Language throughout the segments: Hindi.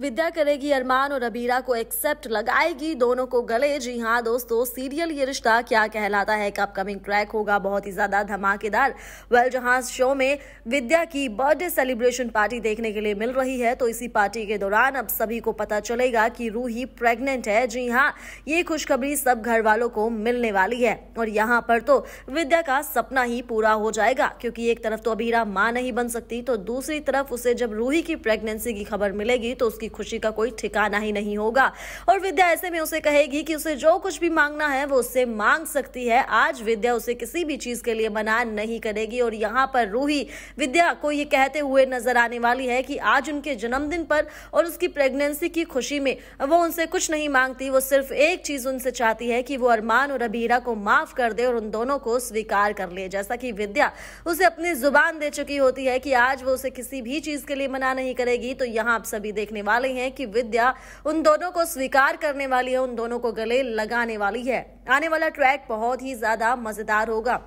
विद्या करेगी अरमान और अबीरा को एक्सेप्ट लगाएगी दोनों को गले जी हाँ दोस्तों सीरियल ये रिश्ता क्या कहलाता है का अपकमिंग ट्रैक होगा बहुत ही ज्यादा धमाकेदार वेल जहां शो में विद्या की बर्थडे सेलिब्रेशन पार्टी देखने के लिए मिल रही है तो इसी पार्टी के दौरान अब सभी को पता चलेगा कि रूही प्रेग्नेंट है जी हाँ ये खुशखबरी सब घर वालों को मिलने वाली है और यहाँ पर तो विद्या का सपना ही पूरा हो जाएगा क्योंकि एक तरफ तो अबीरा माँ नहीं बन सकती तो दूसरी तरफ उसे जब रूही की प्रेगनेंसी की खबर मिलेगी तो उसकी खुशी का कोई ठिकाना ही नहीं होगा और विद्या ऐसे में उसे कहेगी कि उसे जो कुछ भी मांगना है वो उससे मांग सकती है आज विद्या उसे किसी भी चीज के लिए मना नहीं करेगी और यहाँ पर रूही विद्या को ये कहते हुए नजर आने वाली है कि आज उनके जन्मदिन पर और उसकी प्रेगनेंसी की खुशी में वो उनसे कुछ नहीं मांगती वो सिर्फ एक चीज उनसे चाहती है कि वो अरमान और अबीरा को माफ कर दे और उन दोनों को स्वीकार कर ले जैसा कि विद्या उसे अपनी जुबान दे चुकी होती है कि आज वो उसे किसी भी चीज के लिए मना नहीं करेगी तो यहाँ आप सभी देखने वाले वाले हैं कि विद्या उन दोनों को स्वीकार करने वाली है उन दोनों को गले लगाने वाली है आने वाला ट्रैक बहुत ही ज्यादा मजेदार होगा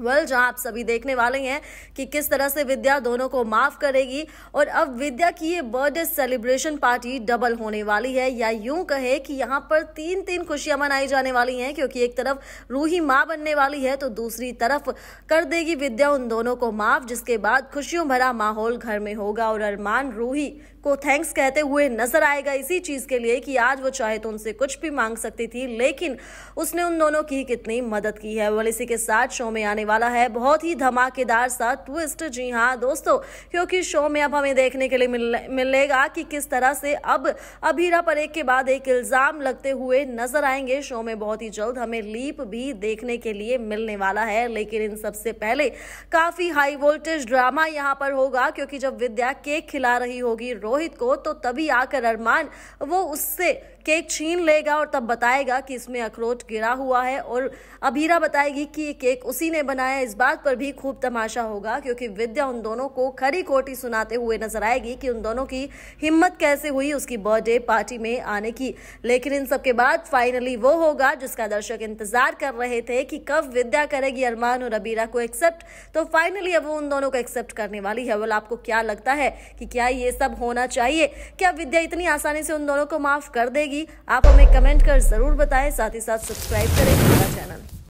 वेल well, जहां आप सभी देखने वाले हैं कि किस तरह से विद्या दोनों को माफ करेगी और अब विद्या की ये बर्थडे सेलिब्रेशन पार्टी डबल होने वाली है या यूं कहे कि यहाँ पर तीन तीन खुशियां मनाई जाने वाली हैं क्योंकि एक तरफ रूही माँ बनने वाली है तो दूसरी तरफ कर देगी विद्या उन दोनों को माफ जिसके बाद खुशियों भरा माहौल घर में होगा और अरमान रूही को थैंक्स कहते हुए नजर आएगा इसी चीज के लिए कि आज वो चाहे तो उनसे कुछ भी मांग सकती थी लेकिन उसने उन दोनों की कितनी मदद की है वो इसी के साथ शो में आने वाला है बहुत ही धमाकेदार सा ट्विस्ट जी हाँ दोस्तों क्योंकि शो में अब हमें देखने के लिए मिलेगा कि किस तरह से अब अभीरा पर एक के बाद एक इल्ज़ाम लगते हुए नजर आएंगे शो में बहुत ही जल्द हमें लीप भी देखने के लिए मिलने वाला है लेकिन इन सबसे पहले काफ़ी हाई वोल्टेज ड्रामा यहाँ पर होगा क्योंकि जब विद्या केक खिला रही होगी रोहित को तो तभी आकर अरमान वो उससे केक छीन लेगा और तब बताएगा कि इसमें अखरोट गिरा हुआ है और अबीरा बताएगी कि ये केक उसी ने बनाया इस बात पर भी खूब तमाशा होगा क्योंकि विद्या उन दोनों को खरी खोटी सुनाते हुए नजर आएगी कि उन दोनों की हिम्मत कैसे हुई उसकी बर्थडे पार्टी में आने की लेकिन इन सबके बाद फाइनली वो होगा जिसका दर्शक इंतजार कर रहे थे कि कब विद्या करेगी अरमान और अबीरा को एक्सेप्ट तो फाइनली अब वो उन दोनों को एक्सेप्ट करने वाली है बोल आपको क्या लगता है कि क्या ये सब होना चाहिए क्या विद्या इतनी आसानी से उन दोनों को माफ कर देगी आप हमें कमेंट कर जरूर बताएं साथ ही साथ सब्सक्राइब करें हमारा चैनल